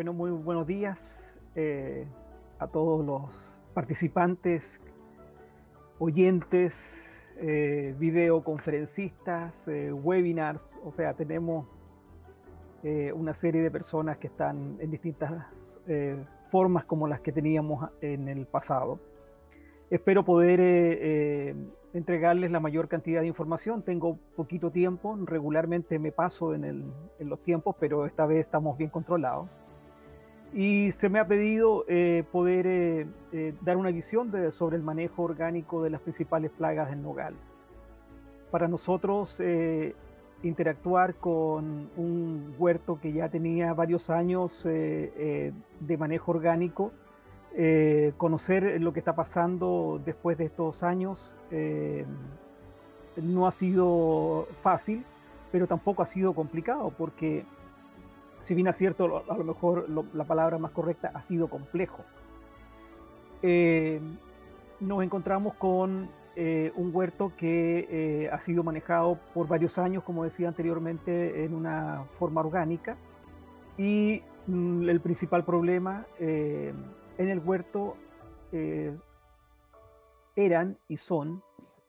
Bueno, muy buenos días eh, a todos los participantes, oyentes, eh, videoconferencistas, eh, webinars, o sea, tenemos una serie de personas que están en distintas formas como las que teníamos en el pasado. Espero poder entregarles la mayor cantidad de información. Tengo poquito tiempo, regularmente me paso en los tiempos, pero esta vez estamos bien controlados y se me ha pedido eh, poder eh, eh, dar una visión sobre el manejo orgánico de las principales plagas del nogal. Para nosotros, interactuar con un huerto que ya tenía varios años de manejo orgánico, conocer lo que está pasando después de estos años, no ha sido fácil, pero tampoco ha sido complicado porque si bien acierto, cierto, a lo mejor la palabra más correcta ha sido complejo. Eh, nos encontramos con eh, un huerto que eh, ha sido manejado por varios años, como decía anteriormente, en una forma orgánica. Y mm, el principal problema en el huerto eran y son,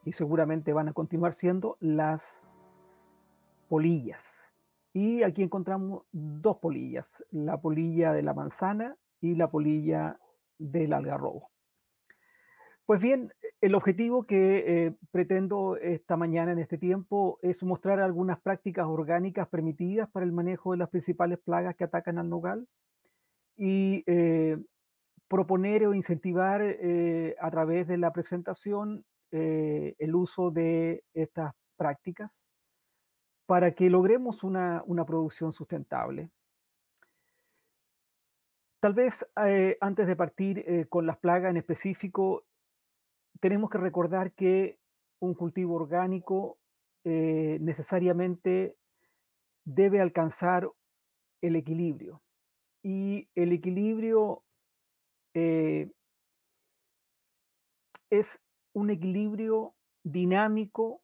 y seguramente van a continuar siendo, las polillas y aquí encontramos dos polillas, la polilla de la manzana y la polilla del algarrobo. Pues bien, el objetivo que eh, pretendo esta mañana en este tiempo es mostrar algunas prácticas orgánicas permitidas para el manejo de las principales plagas que atacan al nogal y eh, proponer o incentivar eh, a través de la presentación el uso de estas prácticas para que logremos una, producción sustentable. Tal vez eh, antes de partir eh, con las plagas en específico, tenemos que recordar que un cultivo orgánico eh, necesariamente debe alcanzar el equilibrio. Y el equilibrio es un equilibrio dinámico,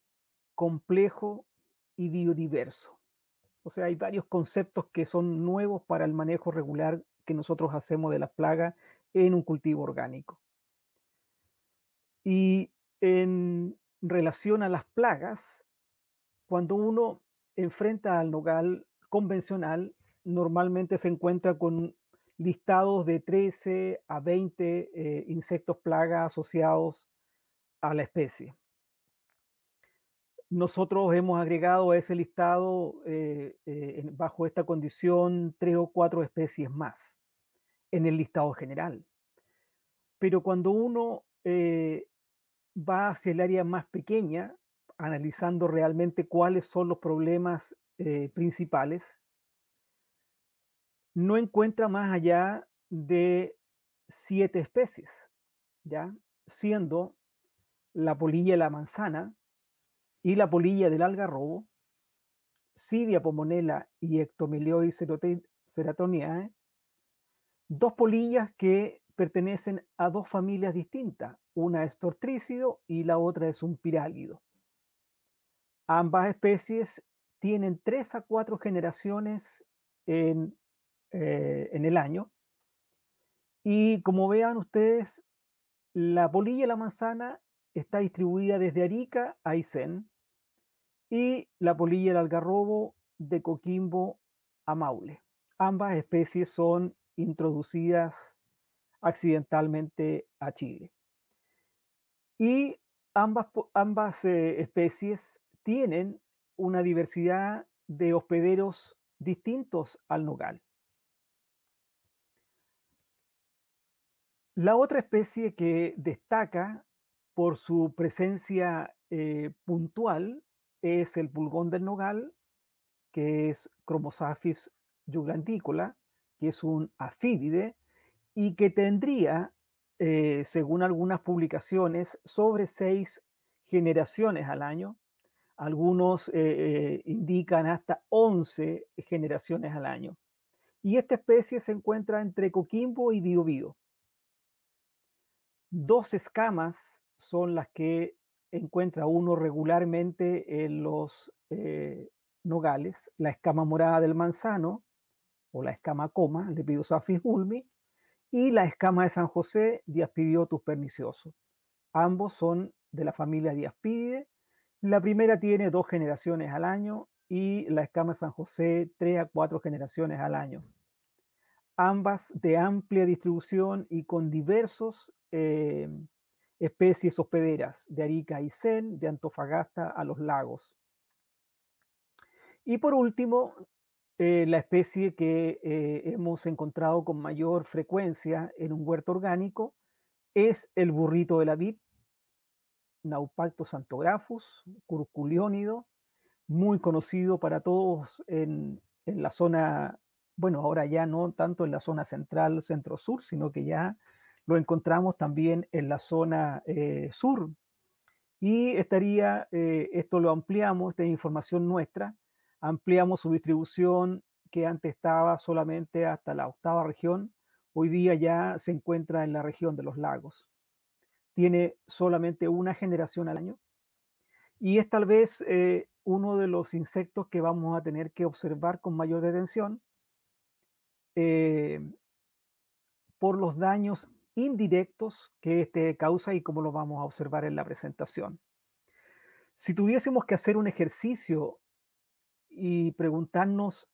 complejo y biodiverso. O sea, hay varios conceptos que son nuevos para el manejo regular que nosotros hacemos de las plagas en un cultivo orgánico. Y en relación a las plagas, cuando uno enfrenta al nogal convencional, normalmente se encuentra con listados de 13 a 20 eh, insectos plaga asociados a la especie nosotros hemos agregado a ese listado, eh, eh, bajo esta condición, tres o cuatro especies más en el listado general. Pero cuando uno eh, va hacia el área más pequeña, analizando realmente cuáles son los problemas principales, no encuentra más allá de siete especies, ¿ya? siendo la polilla y la manzana, y la polilla del algarrobo, Cidia pomonela y Ectomelioid ceratoniae, ¿eh? dos polillas que pertenecen a dos familias distintas, una es tortricido y la otra es un pirálido. Ambas especies tienen tres a cuatro generaciones eh, en, el año. Y como vean ustedes, la polilla de la manzana está distribuida desde Arica a Aysén, y la polilla del algarrobo de Coquimbo a Maule. Ambas especies son introducidas accidentalmente a Chile. Y ambas, ambas eh, especies tienen una diversidad de hospederos distintos al nogal. La otra especie que destaca por su presencia eh, puntual es el pulgón del nogal, que es Chromosaphis juglandicola que es un afídide y que tendría, eh, según algunas publicaciones, sobre seis generaciones al año. Algunos eh, eh, indican hasta 11 generaciones al año. Y esta especie se encuentra entre Coquimbo y Biobío. Dos escamas son las que encuentra uno regularmente en los eh, nogales la escama morada del manzano o la escama coma, Safis ulmi, y la escama de San José, Diaspidiotus pernicioso. Ambos son de la familia Diaspide. La primera tiene dos generaciones al año y la escama de San José tres a cuatro generaciones al año. Ambas de amplia distribución y con diversos eh, especies hospederas de Arica y Sen, de Antofagasta a los lagos. Y por último, eh, la especie que eh, hemos encontrado con mayor frecuencia en un huerto orgánico es el burrito de la vid, Naupactos antographus, curculiónido, muy conocido para todos en, en la zona, bueno, ahora ya no tanto en la zona central, centro-sur, sino que ya lo encontramos también en la zona eh, sur. Y estaría, eh, esto lo ampliamos, esta es información nuestra, ampliamos su distribución que antes estaba solamente hasta la octava región, hoy día ya se encuentra en la región de los lagos. Tiene solamente una generación al año y es tal vez eh, uno de los insectos que vamos a tener que observar con mayor detención por los daños indirectos que este causa y cómo lo vamos a observar en la presentación. Si tuviésemos que hacer un ejercicio y preguntarnos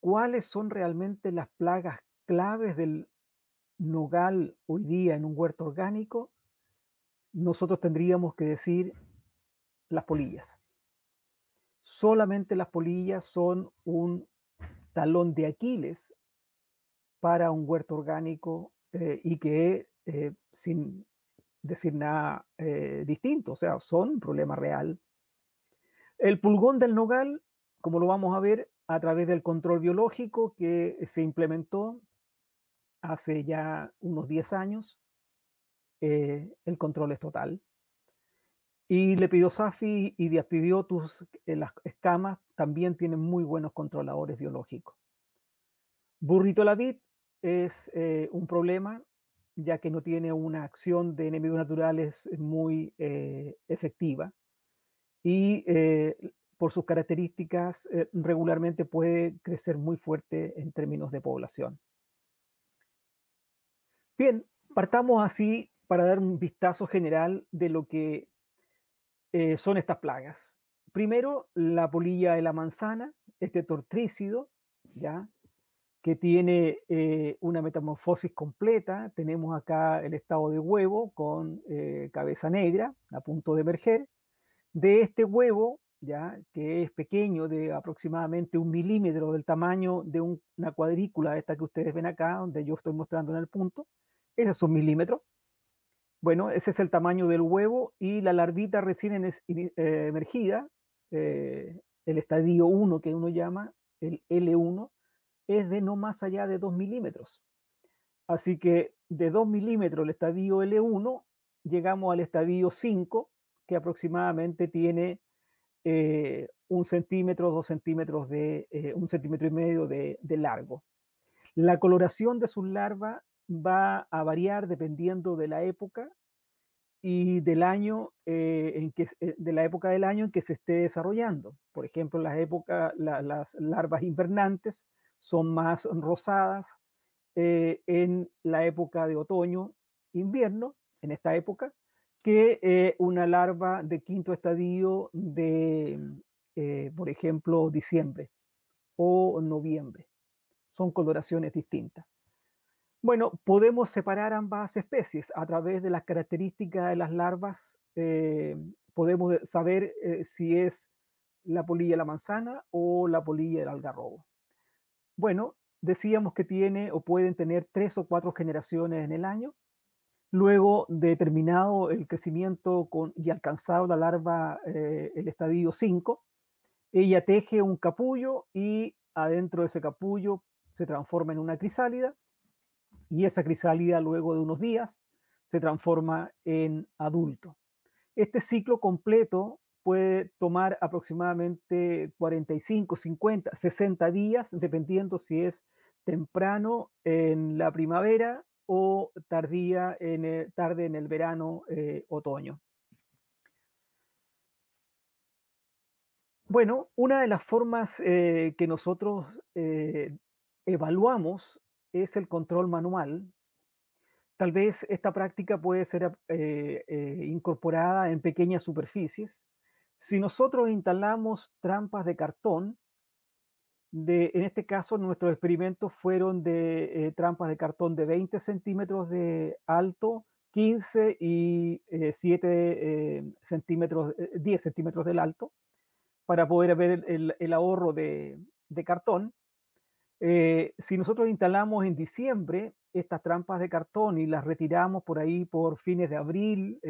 cuáles son realmente las plagas claves del nogal hoy día en un huerto orgánico, nosotros tendríamos que decir las polillas. Solamente las polillas son un talón de Aquiles para un huerto orgánico eh, y que eh, sin decir nada eh, distinto, o sea, son un problema real. El pulgón del nogal, como lo vamos a ver a través del control biológico que se implementó hace ya unos 10 años, el control es total. Y safi y tus las escamas, también tienen muy buenos controladores biológicos. Burrito vid es eh, un problema, ya que no tiene una acción de enemigos naturales muy eh, efectiva y eh, por sus características regularmente puede crecer muy fuerte en términos de población. Bien, partamos así para dar un vistazo general de lo que son estas plagas. Primero, la polilla de la manzana, este tortricido, ¿ya? que tiene eh, una metamorfosis completa. Tenemos acá el estado de huevo con eh, cabeza negra a punto de emerger. De este huevo, ya que es pequeño, de aproximadamente un milímetro del tamaño de una cuadrícula, esta que ustedes ven acá, donde yo estoy mostrando en el punto, ese es un milímetro. Bueno, ese es el tamaño del huevo y la larvita recién es, eh, emergida, el estadio 1 que uno llama, el L1, es de no más allá de 2 milímetros. Así que de 2 milímetros el estadio L1 llegamos al estadio 5, que aproximadamente tiene eh, un centímetro, dos centímetros de, eh, un centímetro y medio de, largo. La coloración de su larva va a variar dependiendo de la época y del año eh, en que de la época del año en que se esté desarrollando. Por ejemplo, las épocas, las larvas invernantes son más rosadas eh, en la época de otoño, invierno, en esta época, que eh, una larva de quinto estadio de, eh, por ejemplo, diciembre o noviembre. Son coloraciones distintas. Bueno, podemos separar ambas especies a través de las características de las larvas. podemos saber si es la polilla de la manzana o la polilla del algarrobo. Bueno, decíamos que tiene o pueden tener tres o cuatro generaciones en el año. Luego determinado el crecimiento y alcanzado la larva, eh, el estadio 5, ella teje un capullo y adentro de ese capullo se transforma en una crisálida y esa crisálida luego de unos días se transforma en adulto. Este ciclo completo puede tomar aproximadamente 45, 50, 60 días, dependiendo si es temprano en la primavera o tardía en e, tarde en el verano, eh, otoño. Bueno, una de las formas eh, que nosotros eh, evaluamos es el control manual. Tal vez esta práctica puede ser incorporada en pequeñas superficies si nosotros instalamos trampas de cartón, de, en este caso nuestros experimentos fueron de eh, trampas de cartón de 20 centímetros de alto, 15 y 7 eh, eh, centímetros, 10 centímetros del alto, para poder ver el, ahorro de, de cartón. si nosotros instalamos en diciembre estas trampas de cartón y las retiramos por ahí por fines de abril,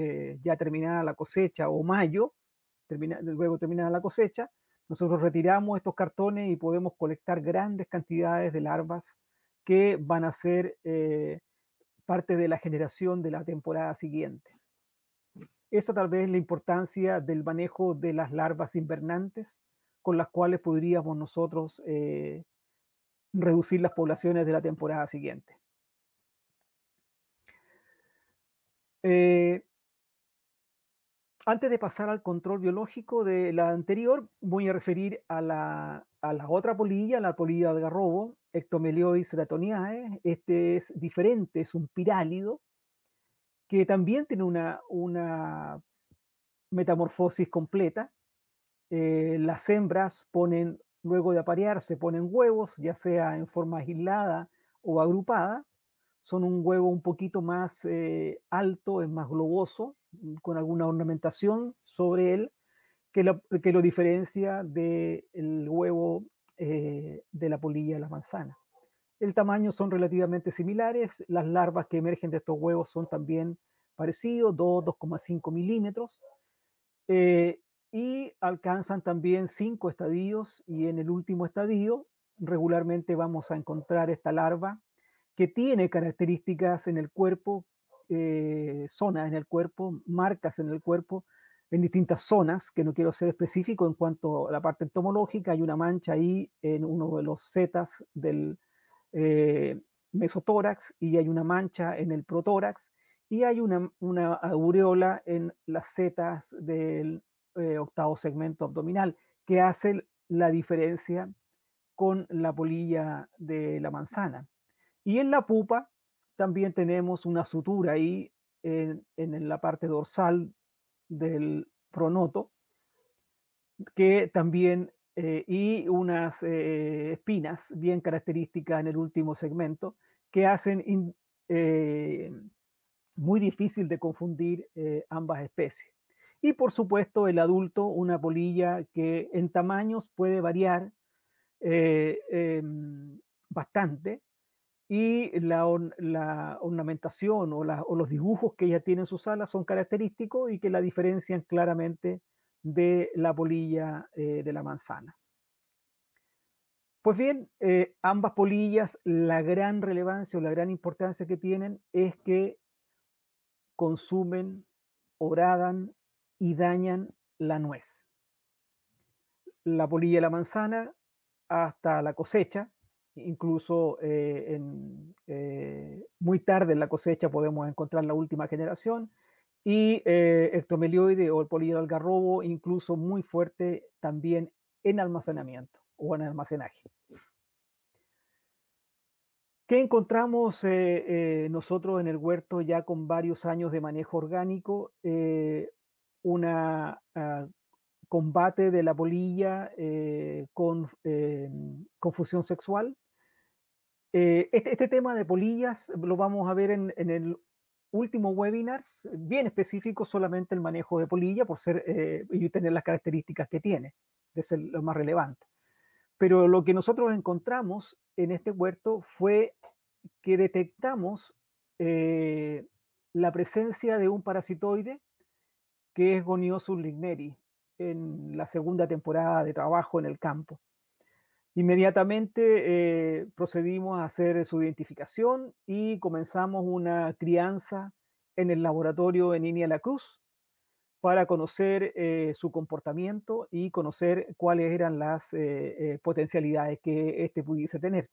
ya terminada la cosecha o mayo, termina, luego terminada la cosecha, nosotros retiramos estos cartones y podemos colectar grandes cantidades de larvas que van a ser eh, parte de la generación de la temporada siguiente. Esa tal vez es la importancia del manejo de las larvas invernantes con las cuales podríamos nosotros eh, reducir las poblaciones de la temporada siguiente. Eh, antes de pasar al control biológico de la anterior, voy a referir a la, otra polilla, la polilla de garrobo, Ectomeliois latoniae. Este es diferente, es un pirálido que también tiene una, una metamorfosis completa. Eh, las hembras ponen, luego de aparearse, ponen huevos, ya sea en forma aislada o agrupada. Son un huevo un poquito más eh, alto, es más globoso, Mm, con alguna ornamentación sobre él que lo, que lo diferencia del huevo eh, de la polilla de la manzana. El tamaño son relativamente similares, las larvas que emergen de estos huevos son también parecidos, 2,5 milímetros, eh, y alcanzan también cinco estadios y en el último estadio regularmente vamos a encontrar esta larva que tiene características en el cuerpo eh, zonas en el cuerpo, marcas en el cuerpo, en distintas zonas, que no quiero ser específico en cuanto a la parte entomológica, hay una mancha ahí en uno de los zetas del eh, mesotórax y hay una mancha en el protórax y hay una, una aureola en las setas del eh, octavo segmento abdominal que hace la diferencia con la polilla de la manzana. Y en la pupa también tenemos una sutura ahí en, la parte dorsal del pronoto, que también, eh, y unas eh, espinas bien características en el último segmento, que hacen eh, muy difícil de confundir ambas especies. Y por supuesto el adulto, una polilla que en tamaños puede variar em, bastante, y la, ornamentación o, los dibujos que ella tiene en sus alas son característicos y que la diferencian claramente de la polilla eh, de la manzana. Pues bien, eh, ambas polillas, la gran relevancia o la gran importancia que tienen es que consumen, horadan y dañan la nuez. La polilla de la manzana hasta la cosecha incluso eh, en, eh, muy tarde en la cosecha podemos encontrar la última generación, y eh, ectomelioide o el algarrobo, incluso muy fuerte también en almacenamiento o en almacenaje. ¿Qué encontramos eh, nosotros en el huerto ya con varios años de manejo orgánico? una ah, combate de la polilla eh, con eh, confusión sexual. Eh, este, este, tema de polillas lo vamos a ver en, el último webinar, bien específico solamente el manejo de polilla por ser y tener las características que tiene, es ser lo más relevante. Pero lo que nosotros encontramos en este huerto fue que detectamos la presencia de un parasitoide que es Goniosus en la segunda temporada de trabajo en el campo. Inmediatamente eh, procedimos a hacer su identificación y comenzamos una crianza en el laboratorio de Niña La Cruz para conocer eh, su comportamiento y conocer cuáles eran las eh, potencialidades que éste pudiese tener.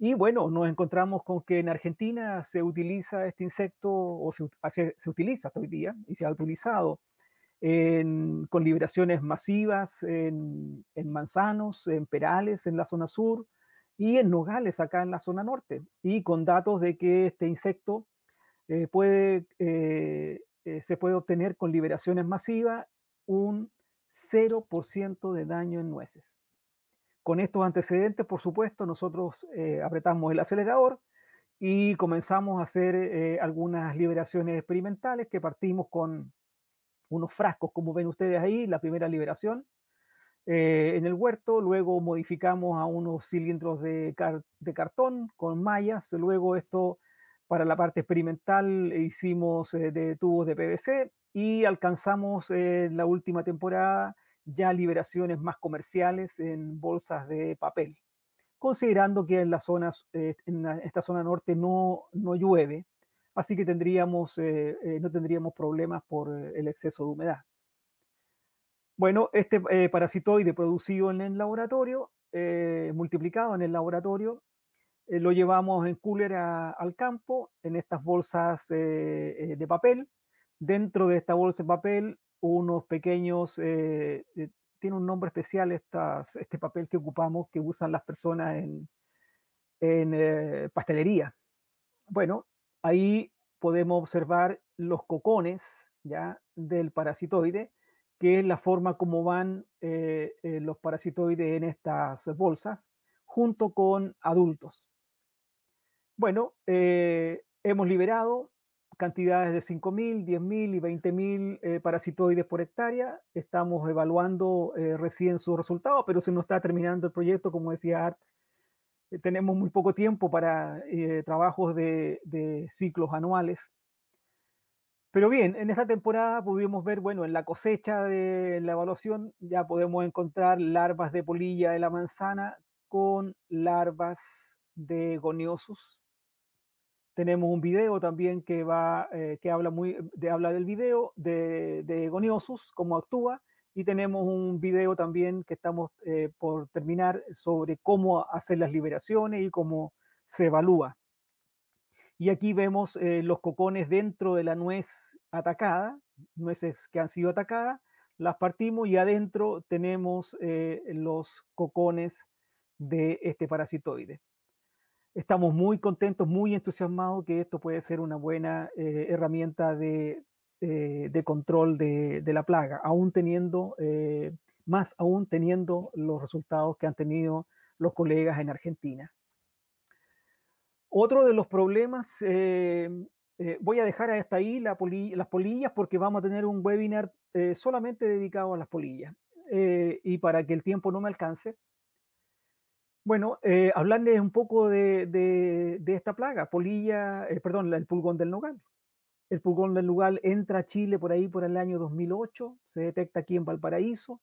Y bueno, nos encontramos con que en Argentina se utiliza este insecto, o se, utiliza hasta hoy día, y se ha utilizado con liberaciones masivas en, Manzanos, en Perales, en la zona sur, y en Nogales, acá en la zona norte, y con datos de que este insecto eh, puede, eh, eh, se puede obtener con liberaciones masivas un 0% de daño en nueces. Con estos antecedentes, por supuesto, nosotros apretamos el acelerador y comenzamos a hacer algunas liberaciones experimentales que partimos con unos frascos, como ven ustedes ahí, la primera liberación eh, en el huerto, luego modificamos a unos cilindros de, cartón con mallas, luego esto para la parte experimental hicimos eh, de tubos de PVC y alcanzamos eh, la última temporada ya liberaciones más comerciales en bolsas de papel, considerando que en, las zonas, en esta zona norte no, no llueve así que eh, eh, no tendríamos problemas por eh, el exceso de humedad. Bueno, este parasitoide producido en el laboratorio, multiplicado en el laboratorio, lo llevamos en cooler al campo, en estas bolsas de papel. Dentro de esta bolsa de papel, unos pequeños tiene un nombre especial este papel que ocupamos, que usan las personas en, pastelería. Bueno, Ahí podemos observar los cocones ¿ya? del parasitoide, que es la forma como van eh, eh, los parasitoides en estas bolsas, junto con adultos. Bueno, eh, hemos liberado cantidades de 5.000, 10.000 y 20.000 parasitoides por hectárea. Estamos evaluando recién su resultado, pero se nos está terminando el proyecto, como decía Art, eh, tenemos muy poco tiempo para eh, trabajos de, ciclos anuales. Pero bien, en esta temporada pudimos ver, bueno, en la cosecha de la evaluación ya podemos encontrar larvas de polilla de la manzana con larvas de goniosus. Tenemos un video también que va, eh, que habla muy, de, habla del video de, de goniosus, cómo actúa, y tenemos un video también que estamos eh, por terminar sobre cómo hacer las liberaciones y cómo se evalúa. Y aquí vemos eh, los cocones dentro de la nuez atacada, nueces que han sido atacadas, las partimos y adentro tenemos eh, los cocones de este parasitoide. Estamos muy contentos, muy entusiasmados que esto puede ser una buena herramienta de eh, de control de, la plaga, aún teniendo, eh, más aún teniendo los resultados que han tenido los colegas en Argentina. Otro de los problemas, eh, voy a dejar hasta ahí las polillas porque vamos a tener un webinar solamente dedicado a las polillas. y para que el tiempo no me alcance, bueno, hablarles un poco de, de esta plaga, polilla, perdón, el pulgón del nogal. El pulgón del lugar entra a Chile por ahí, por el año 2008, se detecta aquí en Valparaíso.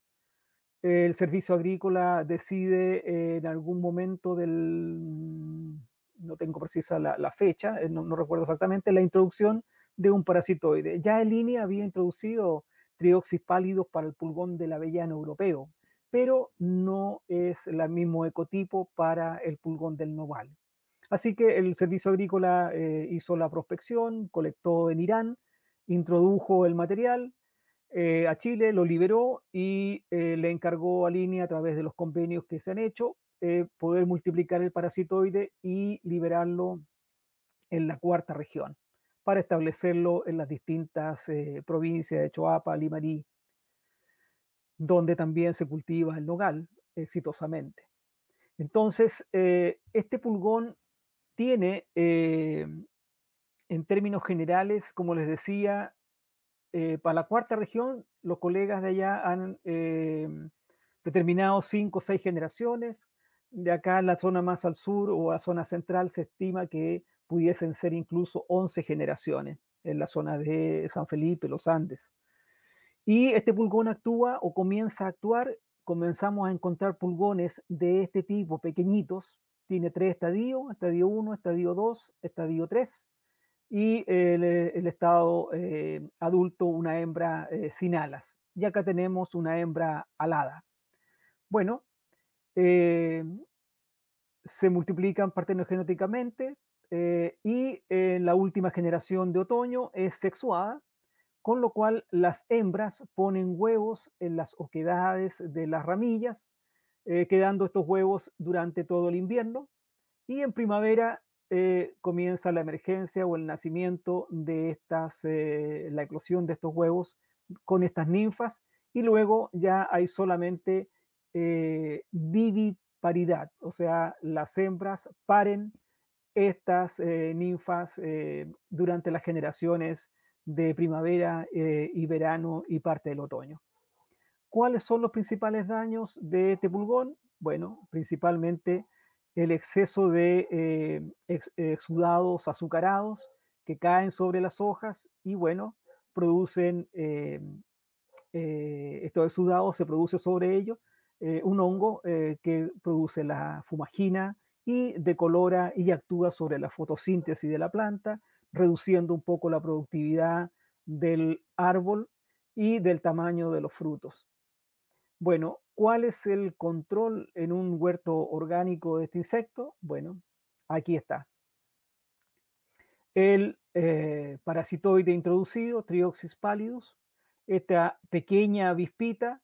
El servicio agrícola decide eh, en algún momento del, no tengo precisa la, fecha, eh, no, recuerdo exactamente, la introducción de un parasitoide. Ya en línea había introducido trioxis pálidos para el pulgón del avellano europeo, pero no es el mismo ecotipo para el pulgón del noval. Así que el Servicio Agrícola eh, hizo la prospección, colectó en Irán, introdujo el material eh, a Chile, lo liberó y eh, le encargó a Línea, a través de los convenios que se han hecho, poder multiplicar el parasitoide y liberarlo en la cuarta región para establecerlo en las distintas provincias de Choapa, Limarí, donde también se cultiva el nogal exitosamente. Entonces, este pulgón tiene, eh, en términos generales, como les decía, eh, para la cuarta región, los colegas de allá han eh, determinado cinco o seis generaciones. De acá, en la zona más al sur o a zona central, se estima que pudiesen ser incluso once generaciones en la zona de San Felipe, los Andes. Y este pulgón actúa o comienza a actuar, comenzamos a encontrar pulgones de este tipo, pequeñitos, tiene tres estadios, estadio 1, estadio 2, estadio 3 y eh, el, estado eh, adulto, una hembra eh, sin alas. Y acá tenemos una hembra alada. Bueno, se multiplican partenogenéticamente y la última generación de otoño es sexuada, con lo cual las hembras ponen huevos en las oquedades de las ramillas eh, quedando estos huevos durante todo el invierno. Y en primavera eh, comienza la emergencia o el nacimiento de estas, eh, la eclosión de estos huevos con estas ninfas y luego ya hay solamente viviparidad, o sea, las hembras paren estas ninfas durante las generaciones de primavera y verano y parte del otoño. ¿Cuáles son los principales daños de este pulgón? Bueno, principalmente el exceso de eh, exudados azucarados que caen sobre las hojas y bueno, producen, eh, eh, estos exudados se produce sobre ellos eh, un hongo que produce la fumagina y decolora y actúa sobre la fotosíntesis de la planta, reduciendo un poco la productividad del árbol y del tamaño de los frutos. Bueno, ¿cuál es el control en un huerto orgánico de este insecto? Bueno, aquí está. El eh, parasitoide introducido, Trioxis pallidus, esta pequeña avispita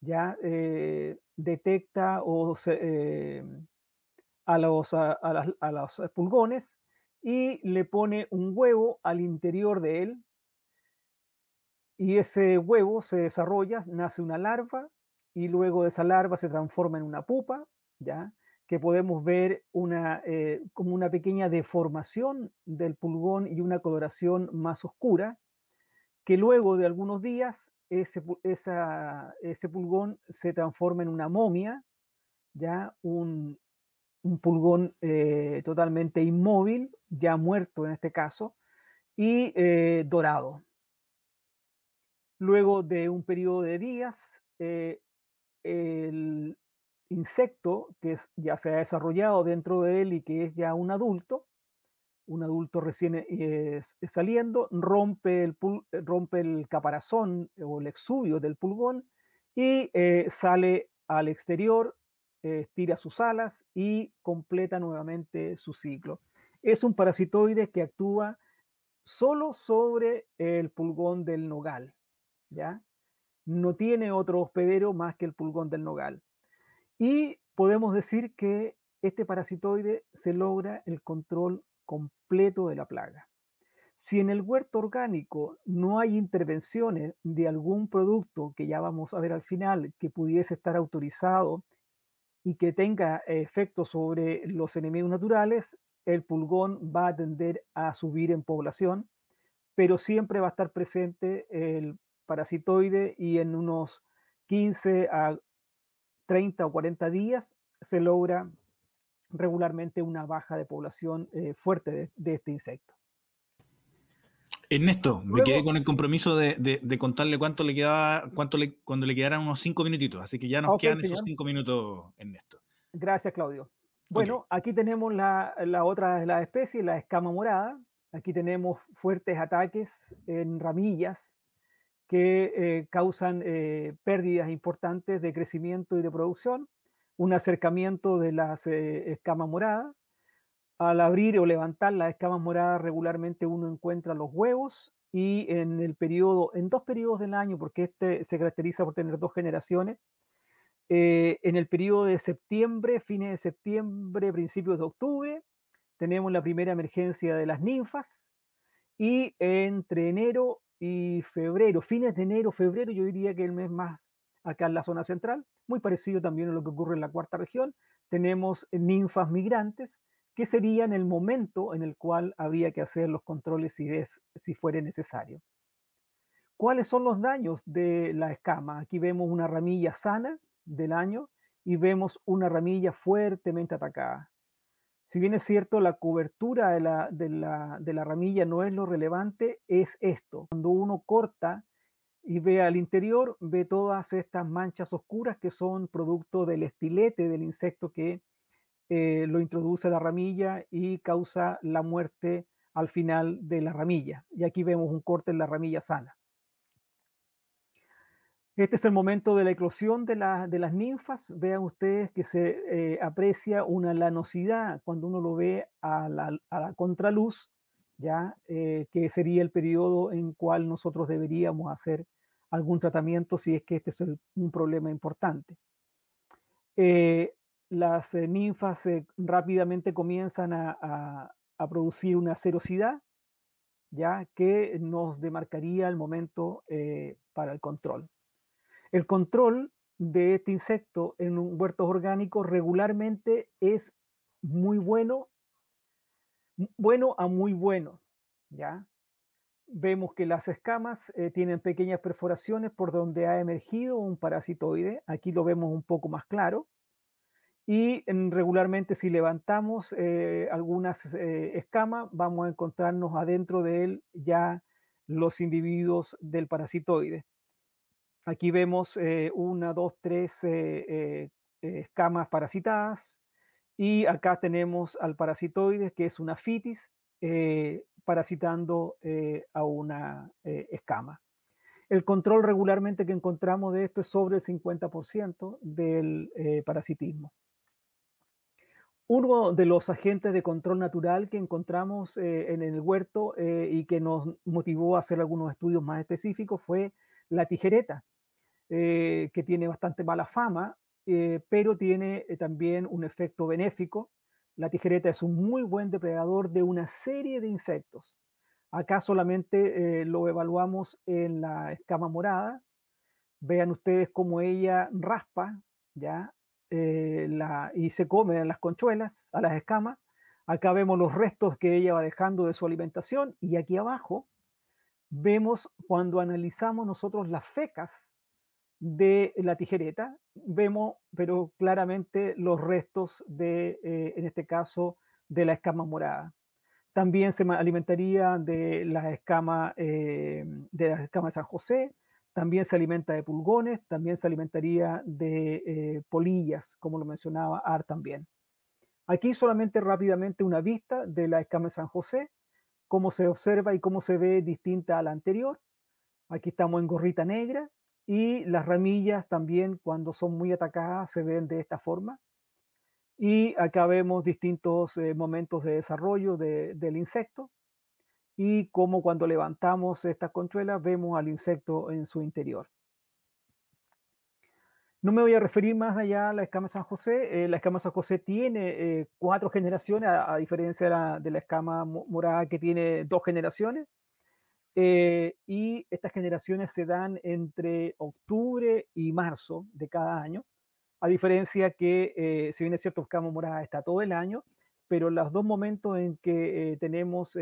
ya eh, detecta eh, a los pulgones y le pone un huevo al interior de él. Y ese huevo se desarrolla, nace una larva y luego esa larva se transforma en una pupa, ¿ya? que podemos ver una, eh, como una pequeña deformación del pulgón y una coloración más oscura, que luego de algunos días ese, ese pulgón se transforma en una momia, ya un, pulgón eh, totalmente inmóvil, ya muerto en este caso, y eh, dorado. Luego de un periodo de días, el insecto que ya se ha desarrollado dentro de él y que es ya un adulto, un adulto recién eh, saliendo, rompe el, eh, rompe el caparazón o el exubio del pulgón y eh, sale al exterior, estira sus alas y completa nuevamente su ciclo. Es un parasitoide que actúa solo sobre el pulgón del nogal, ¿ya? no tiene otro hospedero más que el pulgón del nogal. Y podemos decir que este parasitoide se logra el control completo de la plaga. Si en el huerto orgánico no hay intervenciones de algún producto que ya vamos a ver al final que pudiese estar autorizado y que tenga efecto sobre los enemigos naturales, el pulgón va a tender a subir en población, pero siempre va a estar presente el parasitoide y en unos 15 a 30 o 40 días se logra regularmente una baja de población eh, fuerte de, este insecto. Ernesto, me quedé con el compromiso de, contarle cuánto le quedaba, cuánto le, cuando le quedaran unos 5 minutitos, así que ya nos quedan esos 5 minutos, Ernesto. Gracias, Claudio. Bueno, aquí tenemos la, la otra de las especies, la escama morada. Aquí tenemos fuertes ataques en ramillas, que eh, causan eh, pérdidas importantes de crecimiento y de producción, un acercamiento de las eh, escamas moradas. Al abrir o levantar las escamas moradas regularmente uno encuentra los huevos y en el periodo, en dos periodos del año, porque este se caracteriza por tener dos generaciones, en el periodo de septiembre, fines de septiembre, principios de octubre, tenemos la primera emergencia de las ninfas y entre enero y febrero, fines de enero, febrero, yo diría que el mes más acá en la zona central, muy parecido también a lo que ocurre en la cuarta región, tenemos ninfas migrantes, que serían el momento en el cual había que hacer los controles si, es, si fuere necesario. ¿Cuáles son los daños de la escama? Aquí vemos una ramilla sana del año y vemos una ramilla fuertemente atacada. Si bien es cierto, la cobertura de la, ramilla no es lo relevante, es esto. Cuando uno corta y ve al interior, ve todas estas manchas oscuras que son producto del estilete del insecto que eh, lo introduce a la ramilla y causa la muerte al final de la ramilla. Y aquí vemos un corte en la ramilla sana. Este es el momento de la eclosión de, las ninfas. Vean ustedes que se eh, aprecia una lanosidad cuando uno lo ve a la, contraluz, ya eh, que sería el periodo en cual nosotros deberíamos hacer algún tratamiento si es que este es un problema importante. Eh, las ninfas rápidamente comienzan a, producir una serosidad, ya que nos demarcaría el momento para el control. El control de este insecto en un huertos orgánicos regularmente es muy bueno, bueno a muy bueno, ¿ya? Vemos que las escamas eh, tienen pequeñas perforaciones por donde ha emergido un parasitoide, aquí lo vemos un poco más claro, y regularmente si levantamos eh, algunas eh, escamas vamos a encontrarnos adentro de él ya los individuos del parasitoide. Aquí vemos eh, una, dos, tres eh, eh, escamas parasitadas. Y acá tenemos al parasitoides, que es una fitis, parasitando a una escama. El control regularmente que encontramos de esto es sobre el 50% del parasitismo. Uno de los agentes de control natural que encontramos en el huerto y que nos motivó a hacer algunos estudios más específicos fue la tijereta. Eh, que tiene bastante mala fama, eh, pero tiene eh, también un efecto benéfico. La tijereta es un muy buen depredador de una serie de insectos. Acá solamente lo evaluamos en la escama morada. Vean ustedes cómo ella raspa ¿ya? La, y se come a las conchuelas, a las escamas. Acá vemos los restos que ella va dejando de su alimentación y aquí abajo vemos cuando analizamos nosotros las fecas de la tijereta, vemos, pero claramente, los restos de, eh, en este caso, de la escama morada. También se alimentaría de la escama eh, de, la escama San José, también se alimenta de pulgones, también se alimentaría de eh, polillas, como lo mencionaba Art también. Aquí solamente rápidamente una vista de la escama de San José, cómo se observa y cómo se ve distinta a la anterior. Aquí estamos en gorrita negra, y las ramillas también cuando son muy atacadas se ven de esta forma. Y acá vemos distintos eh, momentos de desarrollo de, del insecto y como cuando levantamos estas conchuelas vemos al insecto en su interior. No me voy a referir más allá a la escama San José. Eh, la escama San José tiene eh, cuatro generaciones, a, diferencia de la, de la, escama morada que tiene dos generaciones. Eh, y estas generaciones se dan entre octubre y marzo de cada año, a diferencia que, eh, si bien es cierto, buscamos Morada está todo el año, pero los dos momentos en que eh, tenemos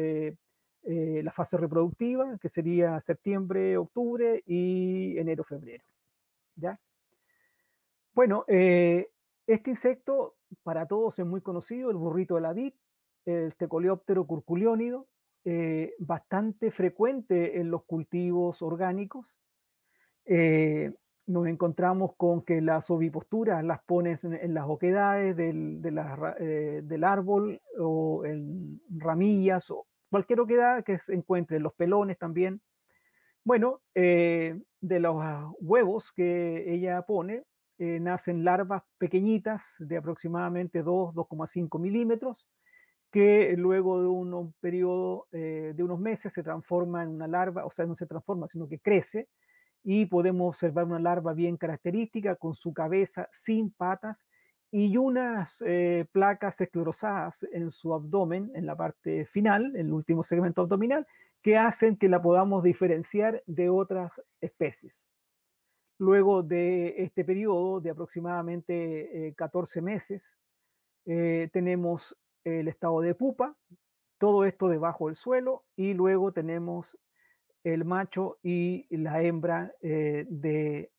la fase reproductiva, que sería septiembre, octubre y enero, febrero. ¿ya? Bueno, este insecto para todos es muy conocido, el burrito de la vid, el tecoleóptero curculiónido, eh, bastante frecuente en los cultivos orgánicos. Eh, nos encontramos con que las oviposturas las pones en, las oquedades del, eh, del, árbol o en ramillas o cualquier oquedad que se encuentre, en los pelones también. Bueno, de los huevos que ella pone, nacen larvas pequeñitas de aproximadamente 2, 2,5 milímetros que luego de un, periodo eh, de unos meses se transforma en una larva, o sea, no se transforma, sino que crece, y podemos observar una larva bien característica, con su cabeza sin patas y unas eh, placas esclerosadas en su abdomen, en la parte final, en el último segmento abdominal, que hacen que la podamos diferenciar de otras especies. Luego de este periodo de aproximadamente 14 eh, meses, tenemos el estado de pupa, todo esto debajo del suelo y luego tenemos el macho y la hembra eh, del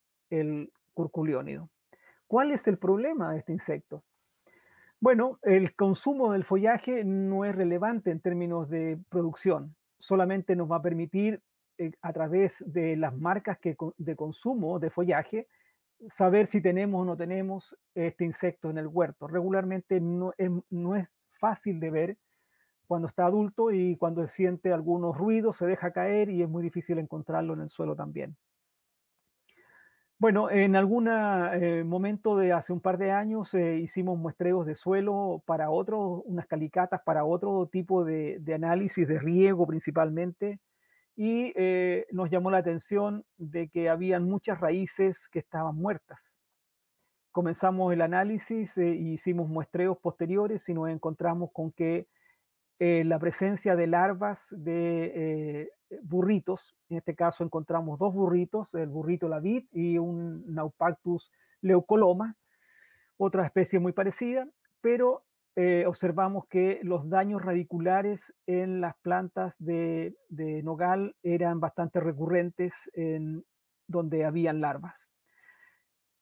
curculiónido. ¿Cuál es el problema de este insecto? Bueno, el consumo del follaje no es relevante en términos de producción, solamente nos va a permitir eh, a través de las marcas que, de consumo de follaje saber si tenemos o no tenemos este insecto en el huerto. Regularmente no, no es fácil de ver cuando está adulto y cuando siente algunos ruidos se deja caer y es muy difícil encontrarlo en el suelo también. Bueno, en algún eh, momento de hace un par de años eh, hicimos muestreos de suelo para otros, unas calicatas para otro tipo de, análisis de riego principalmente, y eh, nos llamó la atención de que habían muchas raíces que estaban muertas comenzamos el análisis e hicimos muestreos posteriores y nos encontramos con que eh, la presencia de larvas de eh, burritos, en este caso encontramos dos burritos, el burrito lavid y un Naupactus leucoloma, otra especie muy parecida, pero observamos que los daños radiculares en las plantas de, de nogal eran bastante recurrentes en donde habían larvas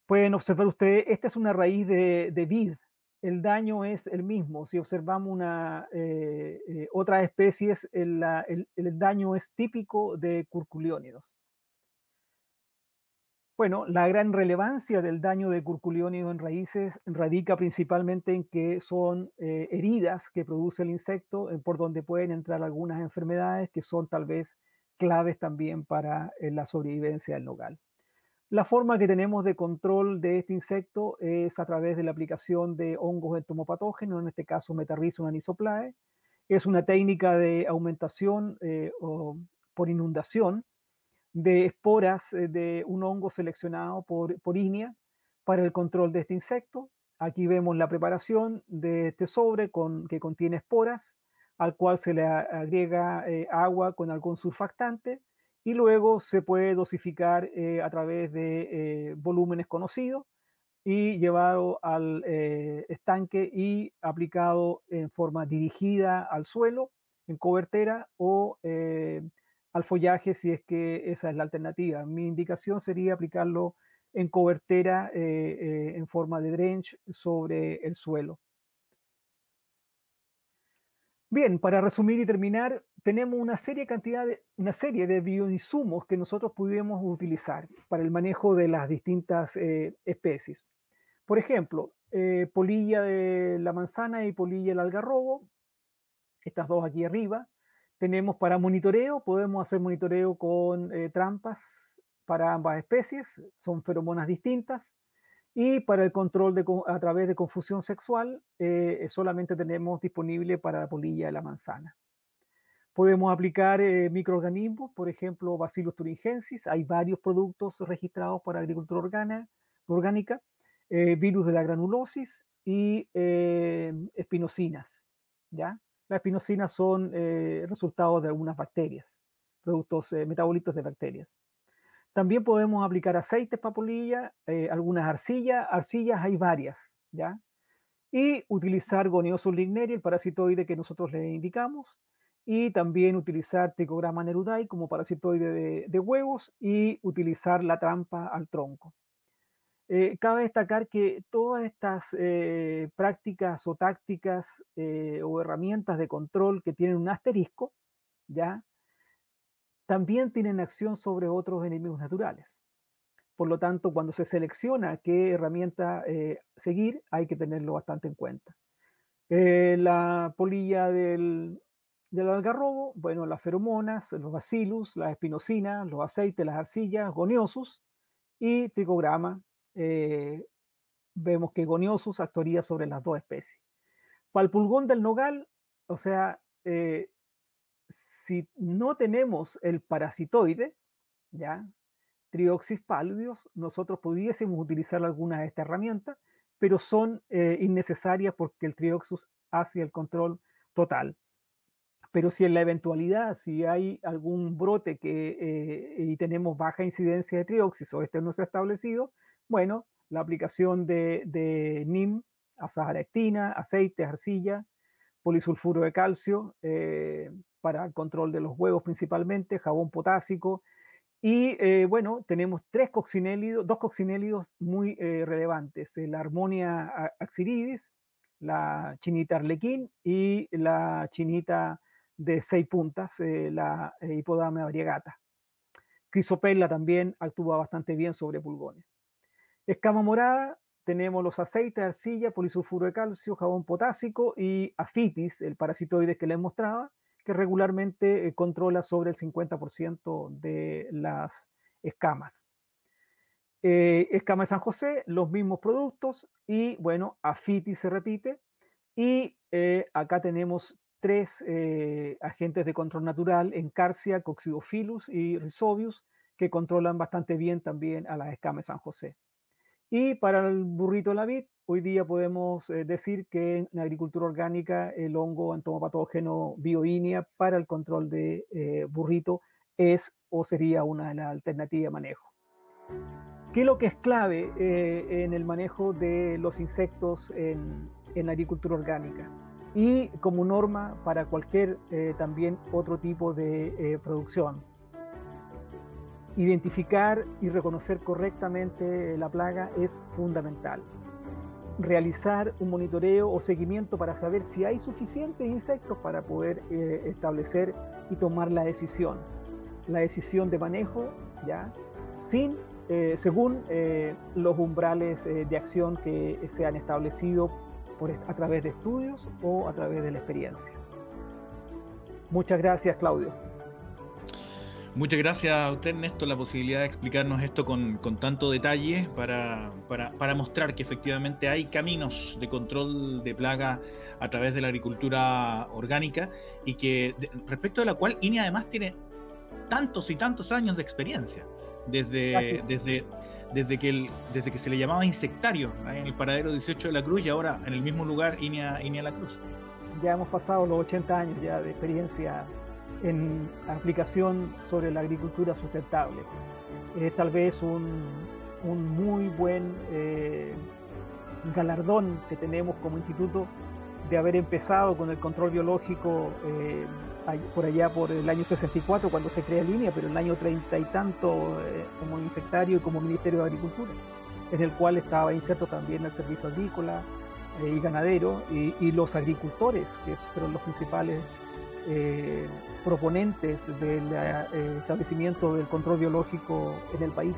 pueden observar ustedes, esta es una raíz de, vid. El daño es el mismo. Si observamos una, eh, eh otras especies, el, daño es típico de curculiónidos. Bueno, la gran relevancia del daño de curculiónidos en raíces radica principalmente en que son eh, heridas que produce el insecto, eh, por donde pueden entrar algunas enfermedades que son tal vez claves también para la sobrevivencia del nogal. La forma que tenemos de control de este insecto es a través de la aplicación de hongos entomopatógenos, en este caso Metarrhizum anisoplae. Es una técnica de aumentación eh, por inundación de esporas eh, de un hongo seleccionado por, por INEA para el control de este insecto. Aquí vemos la preparación de este sobre que contiene esporas, al cual se le agrega eh, agua con algún surfactante y luego se puede dosificar eh, a través de eh, volúmenes conocidos y llevado al eh, estanque y aplicado en forma dirigida al suelo, en cobertera o al follaje si es que esa es la alternativa. Mi indicación sería aplicarlo en cobertera en forma de drench sobre el suelo. Bien, para resumir y terminar, tenemos una serie, cantidad de, una serie de bioinsumos que nosotros pudimos utilizar para el manejo de las distintas eh, especies. Por ejemplo, eh, polilla de la manzana y polilla del algarrobo, estas dos aquí arriba. Tenemos para monitoreo, podemos hacer monitoreo con eh, trampas para ambas especies, son feromonas distintas. Y para el control a través de confusión sexual, solamente tenemos disponible para la polilla de la manzana. Podemos aplicar eh, microorganismos, por ejemplo, Bacillus thuringiensis. Hay varios productos registrados para agricultura orgánica, eh, virus de la granulosis y eh, espinosinas. ¿ya? Las espinosinas son eh, resultados de algunas bacterias, productos metabolitos de bacterias. También podemos aplicar aceites para algunas arcillas. Arcillas hay varias. ¿ya? Y utilizar goniosus ligneri, el parasitoide que nosotros le indicamos y también utilizar Ticograma nerudai como parasitoide de, huevos y utilizar la trampa al tronco. Eh, cabe destacar que todas estas eh, prácticas o tácticas eh, o herramientas de control que tienen un asterisco, ¿ya? También tienen acción sobre otros enemigos naturales. Por lo tanto, cuando se selecciona qué herramienta seguir, hay que tenerlo bastante en cuenta. la polilla del del algarrobo, bueno, las feromonas, los bacillus, las espinosinas, los aceites, las arcillas, goniosus y tricograma. Eh, vemos que goniosus actuaría sobre las dos especies. Para el pulgón del nogal, o sea, eh, si no tenemos el parasitoide, ¿ya? Trioxis nosotros pudiésemos utilizar alguna de estas herramientas, pero son eh, innecesarias porque el trioxus hace el control total. Pero si en la eventualidad, si hay algún brote que, eh, y tenemos baja incidencia de o este no se ha establecido, bueno, la aplicación de, NIM, azaharectina, aceite, arcilla, polisulfuro de calcio eh, para el control de los huevos principalmente, jabón potásico. Y eh, bueno, tenemos tres coccinélidos, dos coccinélidos muy relevantes, la Armonia axiridis, la chinita arlequín y la chinita de seis puntas, eh, la eh, hipodamia variegata. Crisopella también actúa bastante bien sobre pulgones. Escama morada, tenemos los aceites, arcilla, polisulfuro de calcio, jabón potásico y afitis, el parasitoide que les mostraba, que regularmente eh, controla sobre el 50% de las escamas. escama de San José, los mismos productos y bueno, afitis se repite. Y acá tenemos tres eh, agentes de control natural, Encarcia, coccidophilus y Rhizobius, que controlan bastante bien también a las escamas San José. Y para el burrito de hoy día podemos eh, decir que en agricultura orgánica el hongo entomopatógeno bioinia para el control de eh, burrito es o sería una de las alternativas de manejo. ¿Qué es lo que es clave en el manejo de los insectos en, la agricultura orgánica? y como norma para cualquier eh, también otro tipo de eh, producción. Identificar y reconocer correctamente la plaga es fundamental. Realizar un monitoreo o seguimiento para saber si hay suficientes insectos para poder eh, establecer y tomar la decisión. La decisión de manejo, ¿ya? Sin, según los umbrales de acción que se han establecido a través de estudios o a través de la experiencia. Muchas gracias, Claudio. Muchas gracias a usted, Néstor, la posibilidad de explicarnos esto con, tanto detalle para, para, mostrar que efectivamente hay caminos de control de plaga a través de la agricultura orgánica y que respecto a la cual INE además tiene tantos y tantos años de experiencia. Desde, desde desde que, desde que se le llamaba insectario en el paradero 18 de la Cruz y ahora en el mismo lugar Inia, Inia la Cruz. Ya hemos pasado los 80 años ya de experiencia en aplicación sobre la agricultura sustentable. Es tal vez un, muy buen eh, galardón que tenemos como instituto de haber empezado con el control biológico eh, por allá por el año 64 cuando se crea línea, pero en el año 30 y tanto eh, como insectario y como Ministerio de Agricultura, en el cual estaba inserto también el servicio agrícola eh, y ganadero y, los agricultores, que fueron los principales eh, proponentes del establecimiento del control biológico en el país.